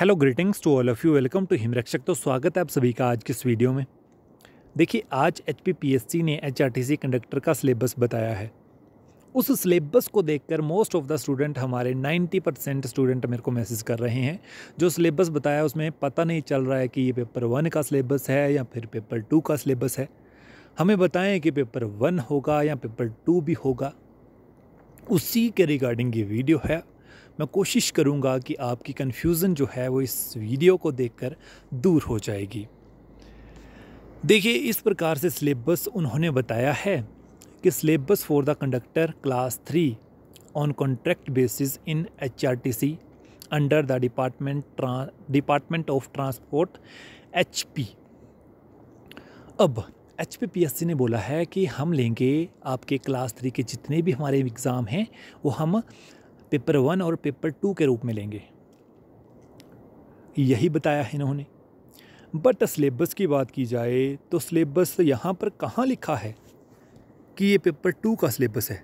hello greetings to all of you welcome to Himrakshak तो स्वागत है आप सभी का आज के इस वीडियो में देखिए आज एच ने एच कंडक्टर का सिलेबस बताया है उस सिलेबस को देखकर मोस्ट ऑफ़ द स्टूडेंट हमारे 90 परसेंट स्टूडेंट मेरे को मैसेज कर रहे हैं जो सिलेबस बताया उसमें पता नहीं चल रहा है कि ये पेपर वन का सिलेबस है या फिर पेपर टू का सिलेबस है हमें बताएं कि पेपर वन होगा या पेपर टू भी होगा उसी के रिगार्डिंग ये वीडियो है मैं कोशिश करूँगा कि आपकी कन्फ्यूज़न जो है वो इस वीडियो को देखकर दूर हो जाएगी देखिए इस प्रकार से सिलेबस उन्होंने बताया है कि syllabus for the conductor class three on contract basis in H R T C under the department department of transport H P अब H P P S C ने बोला है कि हम लेंगे आपके क्लास थ्री के जितने भी हमारे एग्ज़ाम हैं वो हम पेपर वन और पेपर टू के रूप में लेंगे यही बताया है इन्होंने बट सलेबस की बात की जाए तो सलेबस यहाँ पर कहाँ लिखा है कि ये पेपर टू का सलेबस है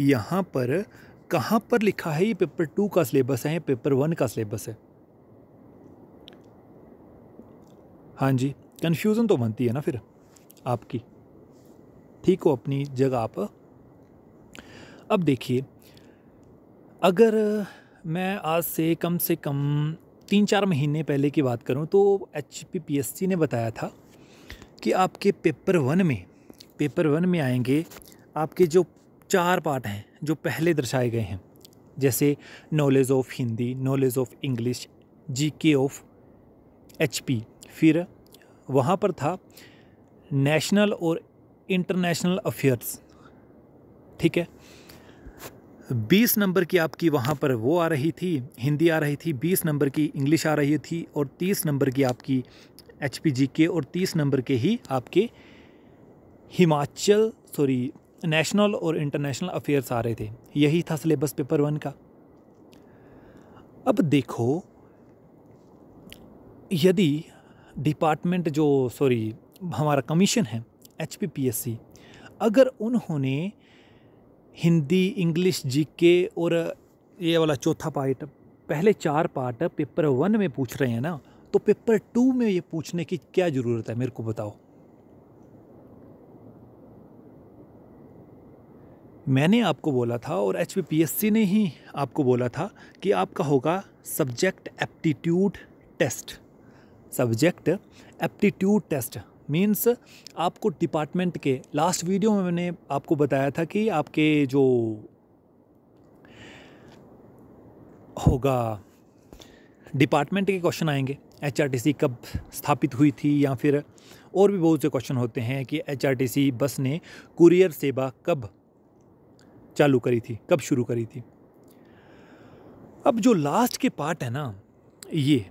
यहाँ पर कहाँ पर लिखा है ये पेपर टू का सलेबस है पेपर वन का सलेबस है हाँ जी कन्फ्यूज़न तो बनती है ना फिर आपकी ठीक हो अपनी जगह आप अब देखिए अगर मैं आज से कम से कम तीन चार महीने पहले की बात करूं तो एच पी ने बताया था कि आपके पेपर वन में पेपर वन में आएंगे आपके जो चार पार्ट हैं जो पहले दर्शाए गए हैं जैसे knowledge of Hindi knowledge of English G K of H P फिर वहाँ पर था नेशनल और इंटरनेशनल अफेयर्स ठीक है बीस नंबर की आपकी वहाँ पर वो आ रही थी हिंदी आ रही थी बीस नंबर की इंग्लिश आ रही थी और तीस नंबर की आपकी एच पी जी के और तीस नंबर के ही आपके हिमाचल सॉरी नेशनल और इंटरनेशनल अफेयर्स आ रहे थे यही था सिलेबस पेपर वन का अब देखो यदि डिपार्टमेंट जो सॉरी हमारा कमीशन है एच अगर उन्होंने हिंदी इंग्लिश जीके और ये वाला चौथा पार्ट पहले चार पार्ट पेपर वन में पूछ रहे हैं ना तो पेपर टू में ये पूछने की क्या ज़रूरत है मेरे को बताओ मैंने आपको बोला था और एच ने ही आपको बोला था कि आपका होगा subject aptitude test subject aptitude test means आपको डिपार्टमेंट के लास्ट वीडियो में मैंने आपको बताया था कि आपके जो होगा डिपार्टमेंट के क्वेश्चन आएंगे एच कब स्थापित हुई थी या फिर और भी बहुत से क्वेश्चन होते हैं कि एच बस ने कुरियर सेवा कब चालू करी थी कब शुरू करी थी अब जो लास्ट के पार्ट है ना ये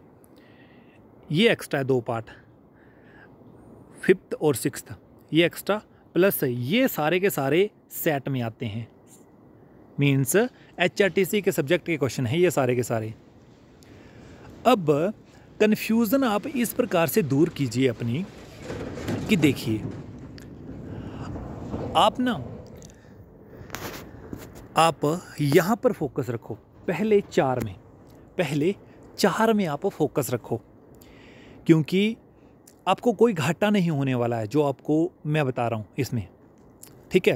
ये एक्स्ट्रा दो पार्ट फिफ्थ और सिक्स्थ ये एक्स्ट्रा प्लस ये सारे के सारे सेट में आते हैं मीन्स एच के सब्जेक्ट के क्वेश्चन हैं ये सारे के सारे अब कन्फ्यूज़न आप इस प्रकार से दूर कीजिए अपनी कि देखिए आप ना आप यहाँ पर फोकस रखो पहले चार में पहले चार में आप फोकस रखो क्योंकि आपको कोई घाटा नहीं होने वाला है जो आपको मैं बता रहा हूँ इसमें ठीक है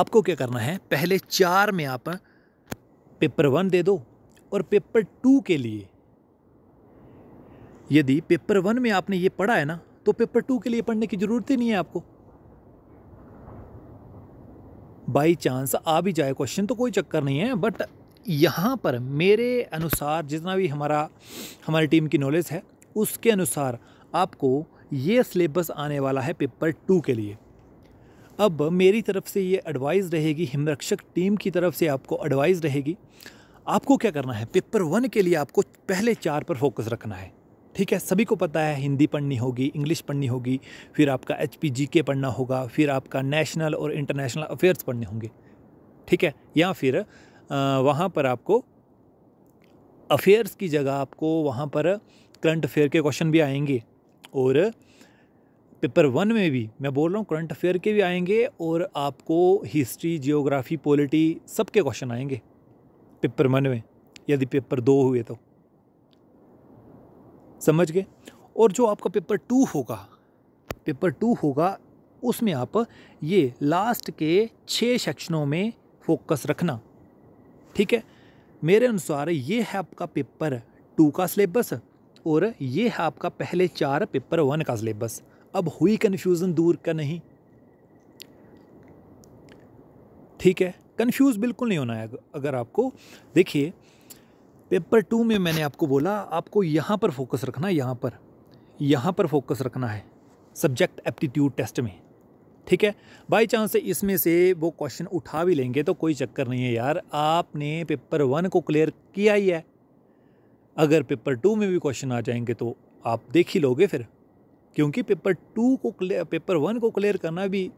आपको क्या करना है पहले चार में आप पेपर वन दे दो और पेपर टू के लिए यदि पेपर वन में आपने ये पढ़ा है ना तो पेपर टू के लिए पढ़ने की ज़रूरत ही नहीं है आपको बाई चांस आ भी जाए क्वेश्चन तो कोई चक्कर नहीं है बट यहाँ पर मेरे अनुसार जितना भी हमारा हमारी टीम की नॉलेज है उसके अनुसार आपको ये सिलेबस आने वाला है पेपर टू के लिए अब मेरी तरफ से ये एडवाइस रहेगी हिमरक्षक टीम की तरफ से आपको एडवाइस रहेगी आपको क्या करना है पेपर वन के लिए आपको पहले चार पर फोकस रखना है ठीक है सभी को पता है हिंदी पढ़नी होगी इंग्लिश पढ़नी होगी फिर आपका एच पी जी के पढ़ना होगा फिर आपका नेशनल और इंटरनेशनल अफेयर्स पढ़ने होंगे ठीक है या फिर वहाँ पर आपको अफेयर्स की जगह आपको वहाँ पर करंट अफेयर के क्वेश्चन भी आएंगे और पेपर वन में भी मैं बोल रहा हूँ करंट अफेयर के भी आएंगे और आपको हिस्ट्री जियोग्राफी पॉलिटी सब के क्वेश्चन आएंगे पेपर वन में यदि पेपर दो हुए तो समझ गए और जो आपका पेपर टू होगा पेपर टू होगा उसमें आप ये लास्ट के छः सेक्शनों में फोकस रखना ठीक है मेरे अनुसार ये है आपका पेपर टू का सिलेबस और ये है आपका पहले चार पेपर वन का सिलेबस अब हुई कन्फ्यूज़न दूर का नहीं ठीक है कन्फ्यूज़ बिल्कुल नहीं होना है अगर आपको देखिए पेपर टू में मैंने आपको बोला आपको यहाँ पर फोकस रखना है यहाँ पर यहाँ पर फोकस रखना है सब्जेक्ट एप्टीट्यूड टेस्ट में ठीक है बाई चांस इसमें से वो क्वेश्चन उठा भी लेंगे तो कोई चक्कर नहीं है यार आपने पेपर वन को क्लियर किया ही है अगर पेपर टू में भी क्वेश्चन आ जाएंगे तो आप देख ही लोगे फिर क्योंकि पेपर टू को क्लियर पेपर वन को क्लियर करना भी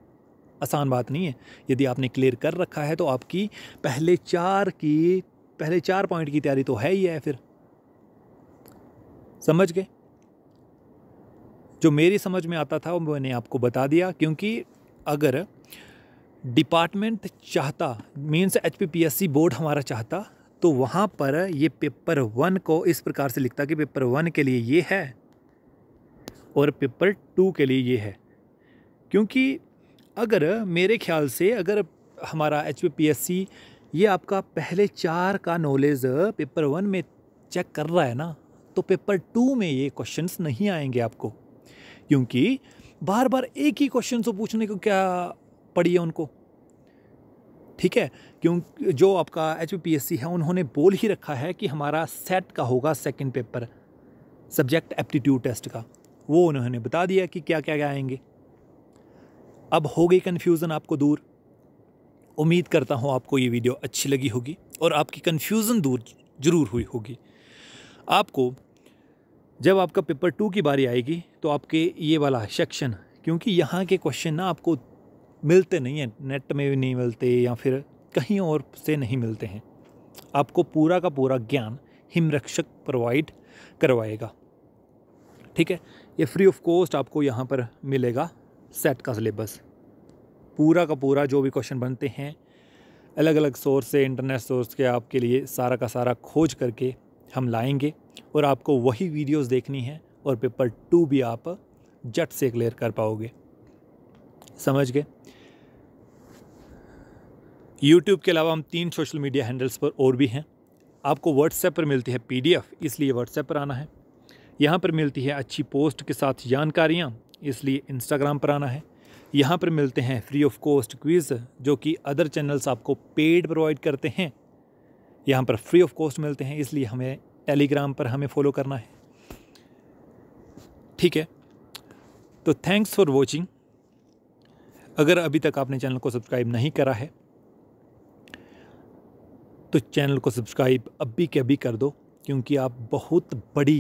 आसान बात नहीं है यदि आपने क्लियर कर रखा है तो आपकी पहले चार की पहले चार पॉइंट की तैयारी तो है ही है फिर समझ गए जो मेरी समझ में आता था वो मैंने आपको बता दिया क्योंकि अगर डिपार्टमेंट चाहता मीन्स एच बोर्ड हमारा चाहता तो वहाँ पर ये पेपर वन को इस प्रकार से लिखता कि पेपर वन के लिए ये है और पेपर टू के लिए ये है क्योंकि अगर मेरे ख्याल से अगर हमारा एच पी ये आपका पहले चार का नॉलेज पेपर वन में चेक कर रहा है ना तो पेपर टू में ये क्वेश्चंस नहीं आएंगे आपको क्योंकि बार बार एक ही क्वेश्चन को पूछने को क्या पड़ी है उनको ठीक है क्यों जो आपका एच है उन्होंने बोल ही रखा है कि हमारा सेट का होगा second paper subject aptitude test का वो उन्होंने बता दिया कि क्या क्या क्या आएंगे अब हो गई कन्फ्यूज़न आपको दूर उम्मीद करता हूँ आपको ये वीडियो अच्छी लगी होगी और आपकी कन्फ्यूज़न दूर ज़रूर हुई होगी आपको जब आपका पेपर टू की बारी आएगी तो आपके ये वाला सेक्शन क्योंकि यहाँ के क्वेश्चन ना आपको मिलते नहीं हैं नेट में भी नहीं मिलते या फिर कहीं और से नहीं मिलते हैं आपको पूरा का पूरा ज्ञान हिमरक्षक प्रोवाइड करवाएगा ठीक है ये फ्री ऑफ कॉस्ट आपको यहाँ पर मिलेगा सेट का सिलेबस पूरा का पूरा जो भी क्वेश्चन बनते हैं अलग अलग सोर्स से इंटरनेट सोर्स के आपके लिए सारा का सारा खोज करके हम लाएंगे और आपको वही वीडियोस देखनी है और पेपर टू भी आप जट से क्लियर कर पाओगे समझ गए यूट्यूब के अलावा हम तीन सोशल मीडिया हैंडल्स पर और भी हैं आपको व्हाट्सएप पर मिलती है पीडीएफ इसलिए व्हाट्सएप पर आना है यहाँ पर मिलती है अच्छी पोस्ट के साथ जानकारियाँ इसलिए इंस्टाग्राम पर आना है यहाँ पर मिलते हैं फ्री ऑफ कॉस्ट क्विज़ जो कि अदर चैनल्स आपको पेड प्रोवाइड करते हैं यहाँ पर फ्री ऑफ कॉस्ट मिलते हैं इसलिए हमें टेलीग्राम पर हमें फॉलो करना है ठीक है तो थैंक्स फॉर वॉचिंग अगर अभी तक आपने चैनल को सब्सक्राइब नहीं करा है तो चैनल को सब्सक्राइब अभी के अभी कर दो क्योंकि आप बहुत बड़ी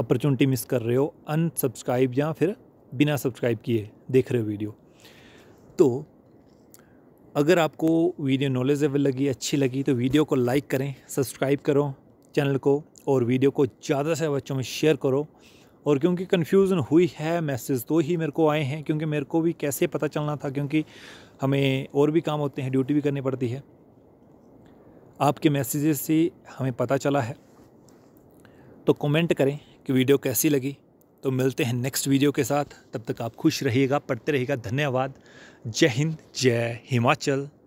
अपॉर्चुनिटी मिस कर रहे हो अनसब्सक्राइब या फिर बिना सब्सक्राइब किए देख रहे हो वीडियो तो अगर आपको वीडियो नॉलेजेबल लगी अच्छी लगी तो वीडियो को लाइक करें सब्सक्राइब करो चैनल को और वीडियो को ज़्यादा से बच्चों में शेयर करो और क्योंकि कन्फ्यूज़न हुई है मैसेज तो ही मेरे को आए हैं क्योंकि मेरे को भी कैसे पता चलना था क्योंकि हमें और भी काम होते हैं ड्यूटी भी करनी पड़ती है आपके मैसेजेस से हमें पता चला है तो कमेंट करें कि वीडियो कैसी लगी तो मिलते हैं नेक्स्ट वीडियो के साथ तब तक आप खुश रहिएगा पढ़ते रहिएगा धन्यवाद जय हिंद जय हिमाचल